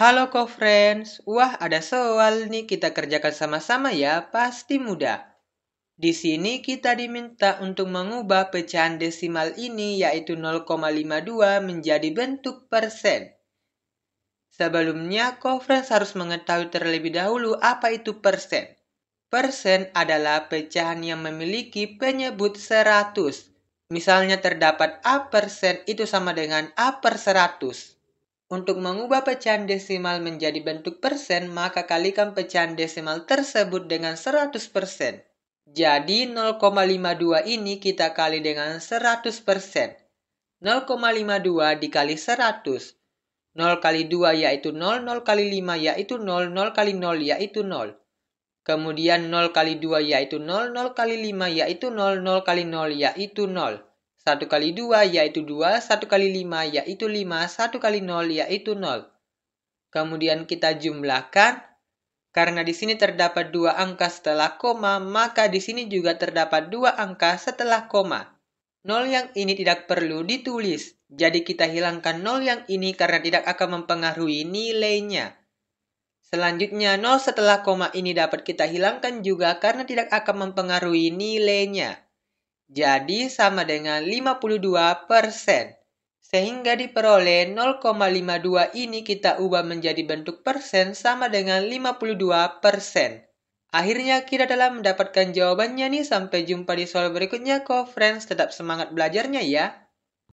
Halo co-friends, wah ada soal nih kita kerjakan sama-sama ya, pasti mudah. Di sini kita diminta untuk mengubah pecahan desimal ini yaitu 0,52 menjadi bentuk persen. Sebelumnya, co-friends harus mengetahui terlebih dahulu apa itu persen. Persen adalah pecahan yang memiliki penyebut 100. Misalnya terdapat A persen itu sama dengan A per 100. Untuk mengubah pecahan desimal menjadi bentuk persen, maka kalikan pecahan desimal tersebut dengan 100%. Jadi 0,52 ini kita kali dengan 100%. 0,52 dikali 100. 0 kali 2 yaitu 0, 0 kali 5 yaitu 0, 0 kali 0 yaitu 0. Kemudian 0 kali 2 yaitu 0, 0 kali 5 yaitu 0, 0 kali 0 yaitu 0. 1 kali 2 yaitu 2, 1 kali 5 yaitu 5, 1 kali 0 yaitu 0. Kemudian kita jumlahkan. Karena di sini terdapat dua angka setelah koma, maka di sini juga terdapat dua angka setelah koma. 0 yang ini tidak perlu ditulis, jadi kita hilangkan 0 yang ini karena tidak akan mempengaruhi nilainya. Selanjutnya, 0 setelah koma ini dapat kita hilangkan juga karena tidak akan mempengaruhi nilainya jadi sama dengan 52%. persen, Sehingga diperoleh 0,52 ini kita ubah menjadi bentuk persen sama dengan 52%. persen. Akhirnya kita telah mendapatkan jawabannya nih. Sampai jumpa di soal berikutnya kok friends. Tetap semangat belajarnya ya.